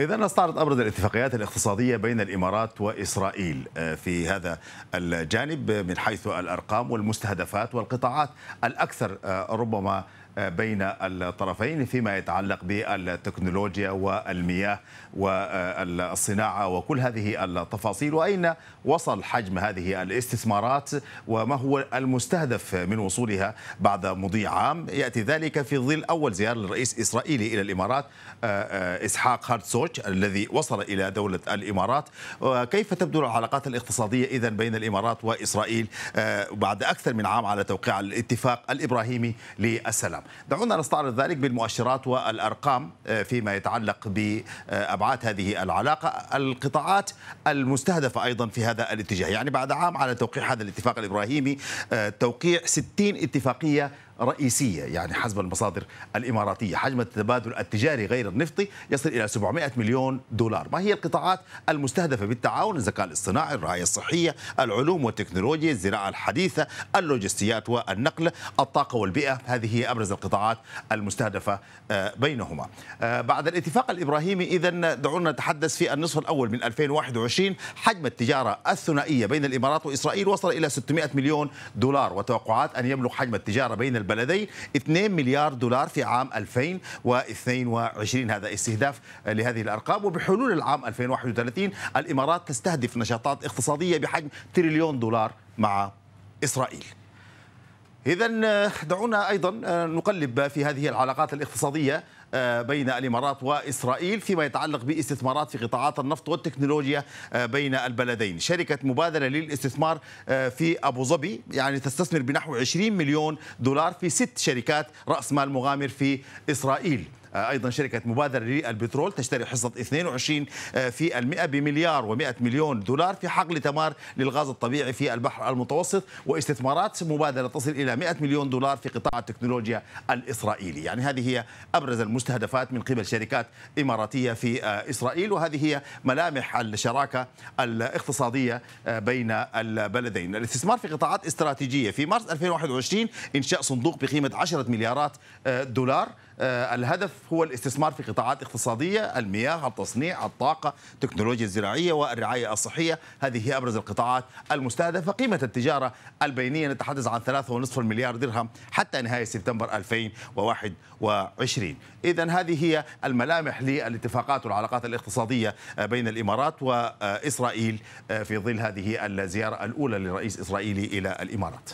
إذا نستعرض أبرز الاتفاقيات الاقتصادية بين الإمارات وإسرائيل آه، في هذا الجانب آه، من حيث الأرقام والمستهدفات والقطاعات الأكثر آه، ربما بين الطرفين فيما يتعلق بالتكنولوجيا والمياه والصناعة وكل هذه التفاصيل وأين وصل حجم هذه الاستثمارات وما هو المستهدف من وصولها بعد مضي عام يأتي ذلك في ظل أول زيارة للرئيس الاسرائيلي إلى الإمارات آه، إسحاق هارتسوج الذي وصل إلى دولة الإمارات وكيف تبدو العلاقات الاقتصادية إذا بين الإمارات وإسرائيل آه، بعد أكثر من عام على توقيع الاتفاق الإبراهيمي للسلام الإسلام نعم. دعونا نستعرض ذلك بالمؤشرات والأرقام آه، فيما يتعلق بأبعاد هذه العلاقة القطاعات المستهدفة أيضا في هذا الاتجاه يعني بعد عام على توقيع هذا الاتفاق الإبراهيمي آه، توقيع 60 اتفاقية رئيسية يعني حسب المصادر الإماراتية حجم التبادل التجاري غير النفطي يصل إلى 700 مليون دولار ما هي القطاعات المستهدفة بالتعاون الذكاء الاصطناعي الرعاية الصحية العلوم والتكنولوجيا الزراعة الحديثة اللوجستيات والنقل الطاقة والبيئة هذه هي أبرز القطاعات المستهدفة آه، بينهما آه، بعد الاتفاق الإبراهيمي إذا دعونا نتحدث في النصف الأول من 2021 حجم التجارة الثنائية بين الإمارات وإسرائيل وصل إلى 600 مليون دولار وتوقعات أن يبلغ حجم التجارة بين البلدين 2 مليار دولار في عام 2022 هذا استهداف لهذه الأرقام وبحلول العام 2031 الإمارات تستهدف نشاطات اقتصادية بحجم تريليون دولار مع إسرائيل إذا دعونا أيضا آه، نقلب في هذه العلاقات الاقتصادية آه، بين الإمارات وإسرائيل فيما يتعلق باستثمارات في قطاعات النفط والتكنولوجيا آه، بين البلدين شركة مبادرة للاستثمار آه، في أبو ظبي يعني تستثمر بنحو 20 مليون دولار في ست شركات رأس مال مغامر في إسرائيل آه، ايضا شركه مبادره للبترول تشتري حصه 22% آه، بمليار و100 مليون دولار في حقل تمار للغاز الطبيعي في البحر المتوسط واستثمارات مبادره تصل الى 100 مليون دولار في قطاع التكنولوجيا الاسرائيلي، يعني هذه هي ابرز المستهدفات من قبل شركات اماراتيه في آه، اسرائيل وهذه هي ملامح الشراكه الاقتصاديه بين البلدين. الاستثمار في قطاعات استراتيجيه في مارس 2021 انشاء صندوق بقيمه 10 مليارات دولار آه، الهدف هو الاستثمار في قطاعات اقتصادية المياه التصنيع الطاقة التكنولوجيا الزراعية والرعاية الصحية هذه هي أبرز القطاعات المستهدفة قيمة التجارة البينية نتحدث عن 3.5 مليار درهم حتى نهاية سبتمبر 2021 إذا هذه هي الملامح للاتفاقات والعلاقات الاقتصادية آه، بين الإمارات وإسرائيل آه، في ظل هذه الزيارة الأولى للرئيس إسرائيلي إلى الإمارات